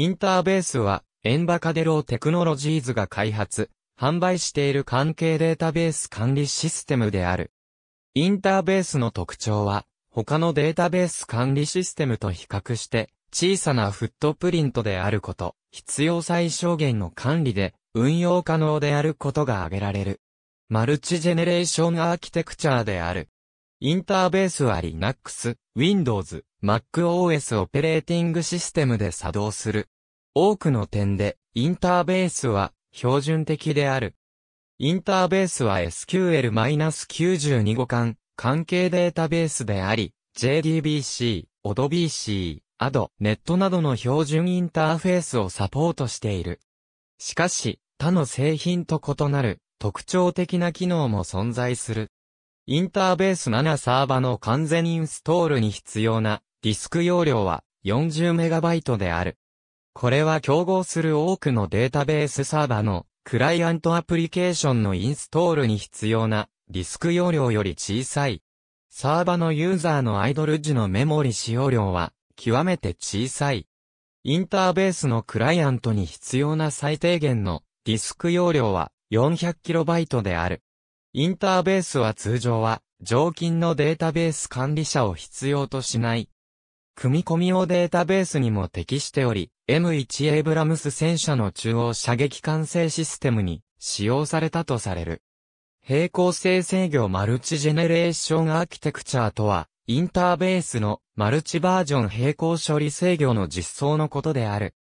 インターベースは、エンバカデローテクノロジーズが開発、販売している関係データベース管理システムである。インターベースの特徴は、他のデータベース管理システムと比較して、小さなフットプリントであること、必要最小限の管理で、運用可能であることが挙げられる。マルチジェネレーションアーキテクチャである。インターベースは Linux、Windows、MacOS オペレーティングシステムで作動する。多くの点で、インターベースは標準的である。インターベースは SQL-92 互換、関係データベースであり、JDBC、ODBC、AD、ネットなどの標準インターフェースをサポートしている。しかし、他の製品と異なる特徴的な機能も存在する。インターベース7サーバの完全インストールに必要なディスク容量は 40MB である。これは競合する多くのデータベースサーバのクライアントアプリケーションのインストールに必要なディスク容量より小さい。サーバのユーザーのアイドル時のメモリ使用量は極めて小さい。インターベースのクライアントに必要な最低限のディスク容量は 400KB である。インターベースは通常は常勤のデータベース管理者を必要としない。組み込みをデータベースにも適しており、M1 エイブラムス戦車の中央射撃管制システムに使用されたとされる。平行性制御マルチジェネレーションアーキテクチャとは、インターベースのマルチバージョン平行処理制御の実装のことである。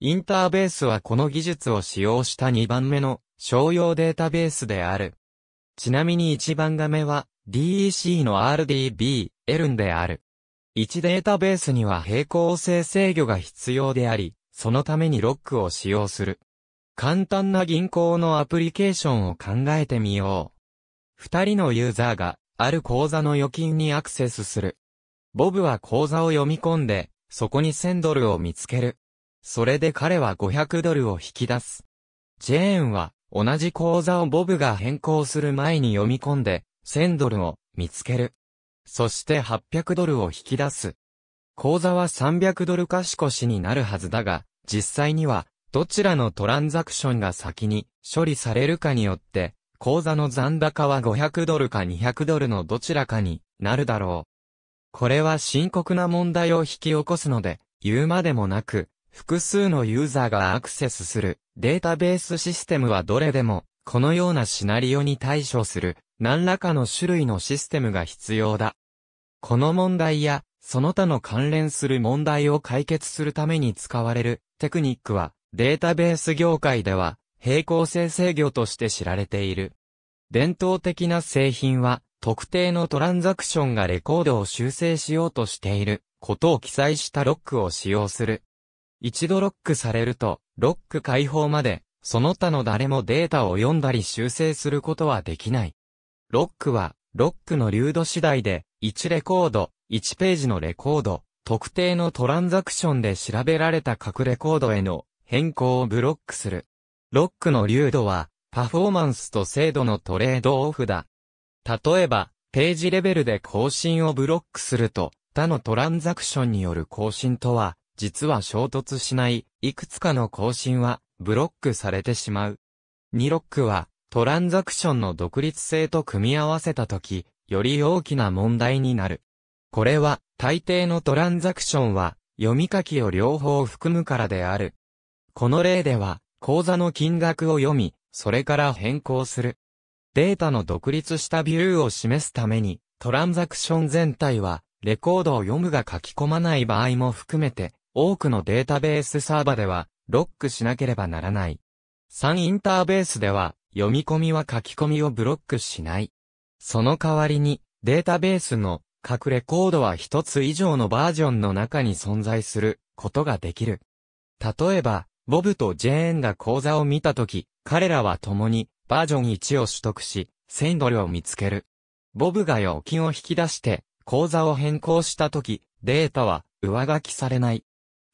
インターベースはこの技術を使用した2番目の商用データベースである。ちなみに1番画目は DEC の RDB、エルンである。1データベースには平行性制御が必要であり、そのためにロックを使用する。簡単な銀行のアプリケーションを考えてみよう。二人のユーザーが、ある口座の預金にアクセスする。ボブは口座を読み込んで、そこに1000ドルを見つける。それで彼は500ドルを引き出す。ジェーンは、同じ口座をボブが変更する前に読み込んで、1000ドルを見つける。そして800ドルを引き出す。口座は300ドル貸し越しになるはずだが、実際には、どちらのトランザクションが先に処理されるかによって、口座の残高は500ドルか200ドルのどちらかになるだろう。これは深刻な問題を引き起こすので、言うまでもなく、複数のユーザーがアクセスするデータベースシステムはどれでも、このようなシナリオに対処する何らかの種類のシステムが必要だ。この問題や、その他の関連する問題を解決するために使われるテクニックは、データベース業界では、平行性制御として知られている。伝統的な製品は、特定のトランザクションがレコードを修正しようとしていることを記載したロックを使用する。一度ロックされると、ロック解放まで、その他の誰もデータを読んだり修正することはできない。ロックは、ロックの流度次第で、1レコード、1ページのレコード、特定のトランザクションで調べられた各レコードへの変更をブロックする。ロックの流度は、パフォーマンスと精度のトレードオフだ。例えば、ページレベルで更新をブロックすると、他のトランザクションによる更新とは、実は衝突しない、いくつかの更新は、ブロックされてしまう。2ロックは、トランザクションの独立性と組み合わせたとき、より大きな問題になる。これは、大抵のトランザクションは、読み書きを両方含むからである。この例では、口座の金額を読み、それから変更する。データの独立したビューを示すために、トランザクション全体は、レコードを読むが書き込まない場合も含めて、多くのデータベースサーバでは、ロックしなければならない。3インターベースでは、読み込みは書き込みをブロックしない。その代わりに、データベースの各レコードは一つ以上のバージョンの中に存在することができる。例えば、ボブとジェーンが講座を見たとき、彼らは共にバージョン1を取得し、1000ドルを見つける。ボブが預金を引き出して、口座を変更したとき、データは上書きされない。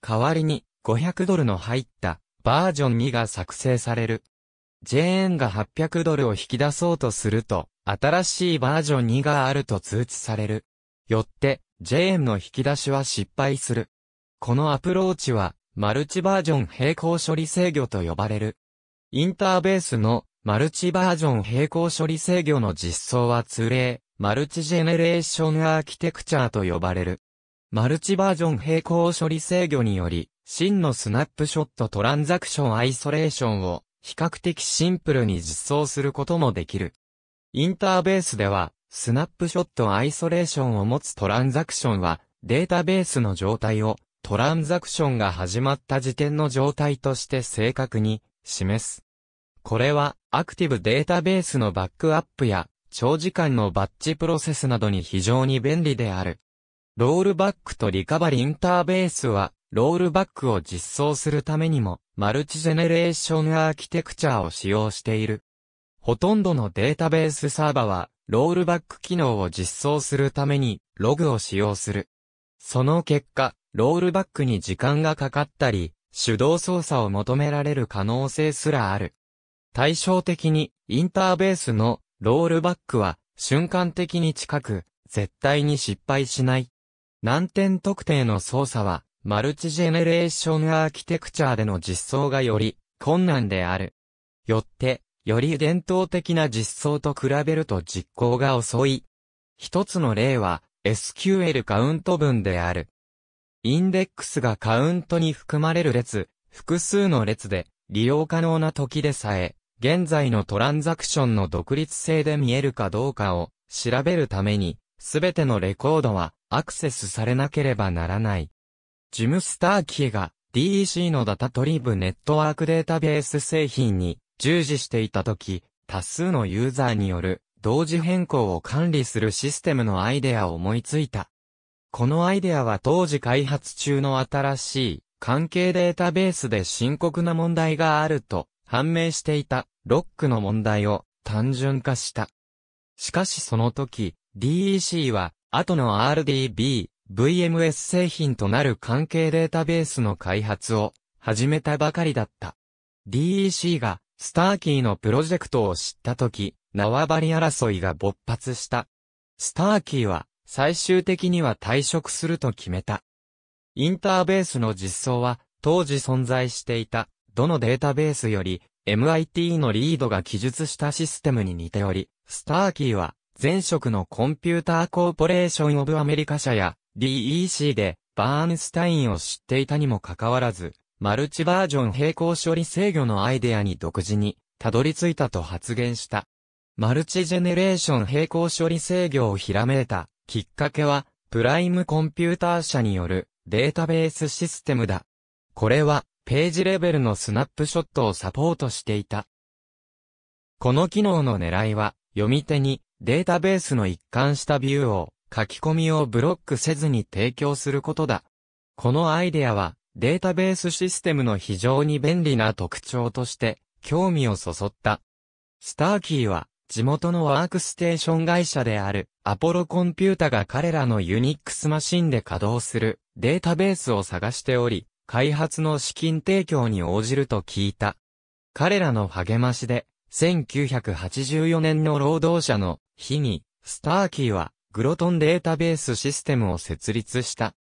代わりに、500ドルの入ったバージョン2が作成される。ジェーンが800ドルを引き出そうとすると、新しいバージョン2があると通知される。よって、ジェーンの引き出しは失敗する。このアプローチは、マルチバージョン並行処理制御と呼ばれる。インターベースのマルチバージョン並行処理制御の実装は通例、マルチジェネレーションアーキテクチャーと呼ばれる。マルチバージョン並行処理制御により、真のスナップショットトランザクションアイソレーションを比較的シンプルに実装することもできる。インターベースでは、スナップショットアイソレーションを持つトランザクションは、データベースの状態を、トランザクションが始まった時点の状態として正確に示す。これは、アクティブデータベースのバックアップや、長時間のバッチプロセスなどに非常に便利である。ロールバックとリカバリインターベースは、ロールバックを実装するためにも、マルチジェネレーションアーキテクチャを使用している。ほとんどのデータベースサーバは、ロールバック機能を実装するために、ログを使用する。その結果、ロールバックに時間がかかったり、手動操作を求められる可能性すらある。対照的に、インターベースのロールバックは瞬間的に近く、絶対に失敗しない。難点特定の操作はマルチジェネレーションアーキテクチャでの実装がより困難である。よって、より伝統的な実装と比べると実行が遅い。一つの例は SQL カウント文である。インデックスがカウントに含まれる列、複数の列で利用可能な時でさえ、現在のトランザクションの独立性で見えるかどうかを調べるために、すべてのレコードはアクセスされなければならない。ジムスターキーが DEC のダタトリーブネットワークデータベース製品に従事していたとき、多数のユーザーによる同時変更を管理するシステムのアイデアを思いついた。このアイデアは当時開発中の新しい関係データベースで深刻な問題があると判明していたロックの問題を単純化した。しかしその時 DEC は後の RDB VMS 製品となる関係データベースの開発を始めたばかりだった。DEC がスターキーのプロジェクトを知った時、縄張り争いが勃発した。スターキーは最終的には退職すると決めた。インターベースの実装は当時存在していたどのデータベースより MIT のリードが記述したシステムに似ており、スターキーは前職のコンピューターコーポレーションオブアメリカ社や DEC でバーンスタインを知っていたにもかかわらず、マルチバージョン並行処理制御のアイデアに独自にたどり着いたと発言した。マルチジェネレーション並行処理制御をひらめいたきっかけは、プライムコンピューター社によるデータベースシステムだ。これは、ページレベルのスナップショットをサポートしていた。この機能の狙いは、読み手にデータベースの一貫したビューを書き込みをブロックせずに提供することだ。このアイデアは、データベースシステムの非常に便利な特徴として、興味をそそった。スターキーは、地元のワークステーション会社である、アポロコンピュータが彼らのユニックスマシンで稼働する、データベースを探しており、開発の資金提供に応じると聞いた。彼らの励ましで、1984年の労働者の日に、スターキーはグロトンデータベースシステムを設立した。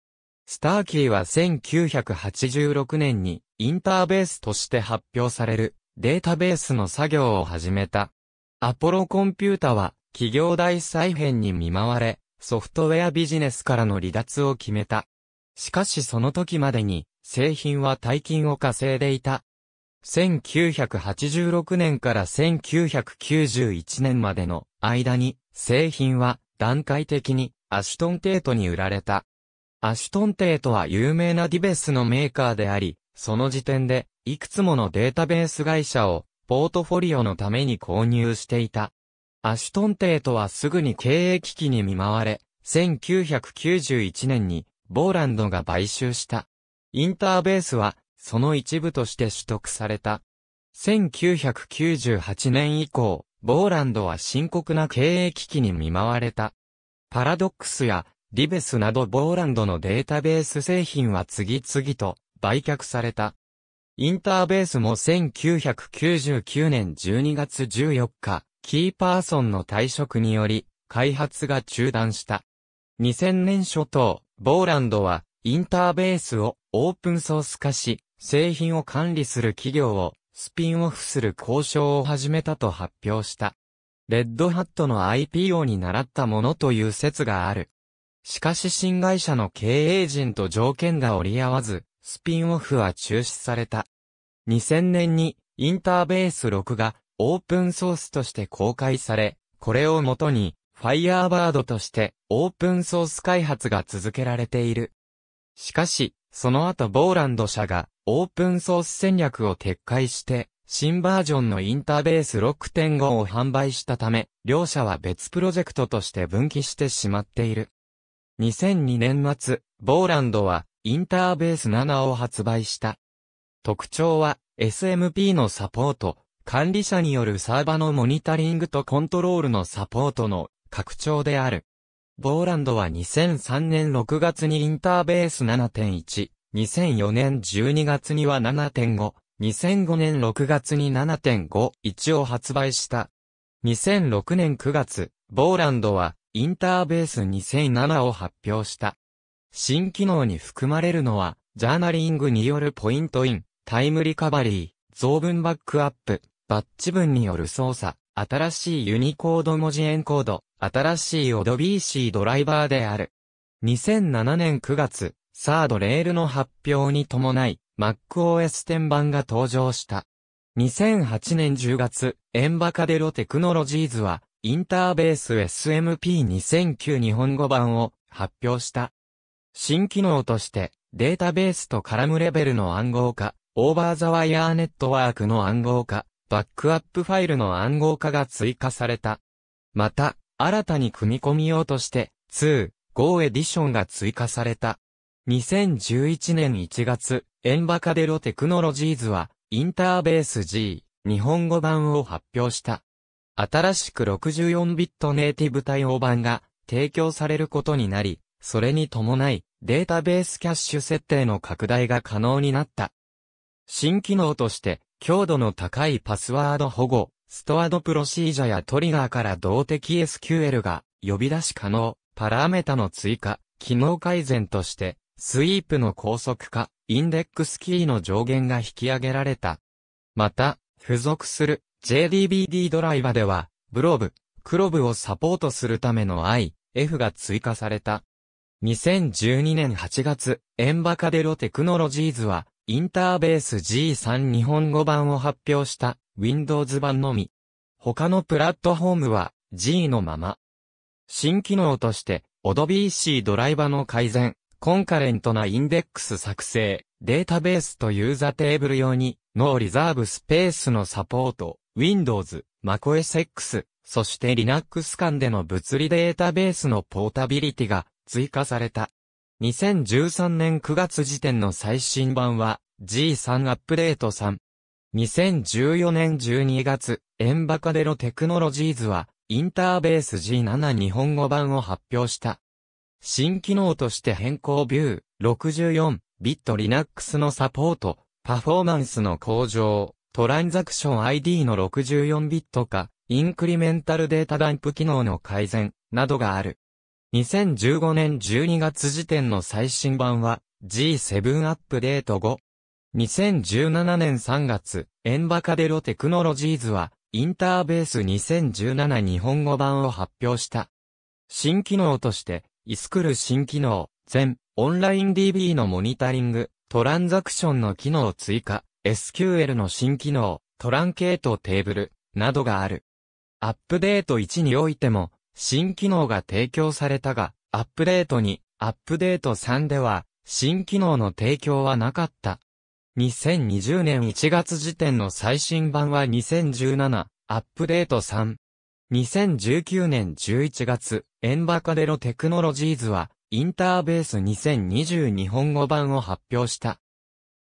スターキーは1986年にインターベースとして発表されるデータベースの作業を始めた。アポロコンピュータは企業大再編に見舞われ、ソフトウェアビジネスからの離脱を決めた。しかしその時までに製品は大金を稼いでいた。1986年から1991年までの間に製品は段階的にアシュトンテートに売られた。アシュトンテートは有名なディベスのメーカーであり、その時点でいくつものデータベース会社をポートフォリオのために購入していた。アシュトンテートはすぐに経営危機に見舞われ、1991年にボーランドが買収した。インターベースはその一部として取得された。1998年以降、ボーランドは深刻な経営危機に見舞われた。パラドックスやリベスなどボーランドのデータベース製品は次々と売却された。インターベースも1999年12月14日、キーパーソンの退職により開発が中断した。2000年初頭、ボーランドはインターベースをオープンソース化し、製品を管理する企業をスピンオフする交渉を始めたと発表した。レッドハットの IPO に習ったものという説がある。しかし新会社の経営陣と条件が折り合わず、スピンオフは中止された。2000年にインターベース6がオープンソースとして公開され、これをもとに Firebird としてオープンソース開発が続けられている。しかし、その後ボーランド社がオープンソース戦略を撤回して、新バージョンのインターベース6.5を販売したため、両社は別プロジェクトとして分岐してしまっている。2002年末、ボーランドはインターベース7を発売した。特徴は SMP のサポート、管理者によるサーバのモニタリングとコントロールのサポートの拡張である。ボーランドは2003年6月にインターベース7.1、2004年12月には7.5、2005年6月に7.51を発売した。2006年9月、ボーランドはインターベース2007を発表した。新機能に含まれるのは、ジャーナリングによるポイントイン、タイムリカバリー、増分バックアップ、バッチ分による操作、新しいユニコード文字エンコード、新しいオドビーシードライバーである。2007年9月、サードレールの発表に伴い、MacOS 10版が登場した。2008年10月、エンバカデロテクノロジーズは、インターベース SMP2009 日本語版を発表した。新機能として、データベースと絡むレベルの暗号化、オーバーザワイヤーネットワークの暗号化、バックアップファイルの暗号化が追加された。また、新たに組み込みようとして、2、5エディションが追加された。2011年1月、エンバカデロテクノロジーズは、インターベース G、日本語版を発表した。新しく6 4ビットネイティブ対応版が提供されることになり、それに伴い、データベースキャッシュ設定の拡大が可能になった。新機能として、強度の高いパスワード保護、ストアドプロシージャやトリガーから動的 SQL が呼び出し可能、パラメータの追加、機能改善として、スイープの高速化、インデックスキーの上限が引き上げられた。また、付属する JDBD ドライバでは、ブロブ、クロブをサポートするための I、F が追加された。2012年8月、エンバカデロテクノロジーズは、インターベース G3 日本語版を発表した。Windows 版のみ。他のプラットフォームは G のまま。新機能として、Adobe C ドライバの改善、コンカレントなインデックス作成、データベースとユーザテーブル用に、ノーリザーブスペースのサポート、Windows、MacOSX、そして Linux 間での物理データベースのポータビリティが追加された。2013年9月時点の最新版は G3 アップデート3。2014年12月、エンバカデロテクノロジーズは、インターベース G7 日本語版を発表した。新機能として変更ビュー、64、ビット Linux のサポート、パフォーマンスの向上、トランザクション ID の64ビット化、インクリメンタルデータダンプ機能の改善、などがある。2015年12月時点の最新版は、G7 アップデート後、2017年3月、エンバカデロテクノロジーズは、インターベース2017日本語版を発表した。新機能として、イスクル新機能、全、オンライン DB のモニタリング、トランザクションの機能を追加、SQL の新機能、トランケートテーブル、などがある。アップデート1においても、新機能が提供されたが、アップデート2、アップデート3では、新機能の提供はなかった。2020年1月時点の最新版は2017アップデート3。2019年11月、エンバカデロテクノロジーズは、インターベース2020日本語版を発表した。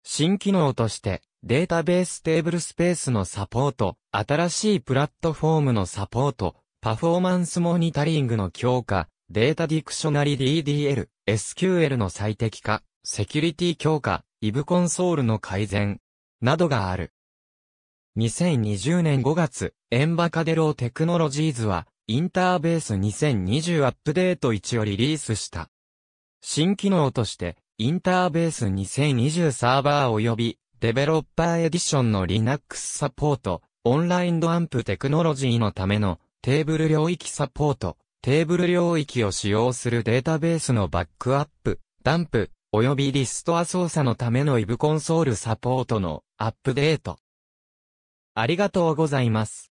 新機能として、データベーステーブルスペースのサポート、新しいプラットフォームのサポート、パフォーマンスモニタリングの強化、データディクショナリ DDL、SQL の最適化、セキュリティ強化、イブコンソールの改善、などがある。2020年5月、エンバカデローテクノロジーズは、インターベース2020アップデート1をリリースした。新機能として、インターベース2020サーバー及び、デベロッパーエディションの Linux サポート、オンラインドアンプテクノロジーのためのテーブル領域サポート、テーブル領域を使用するデータベースのバックアップ、ダンプ、及びリストア操作のためのイブコンソールサポートのアップデート。ありがとうございます。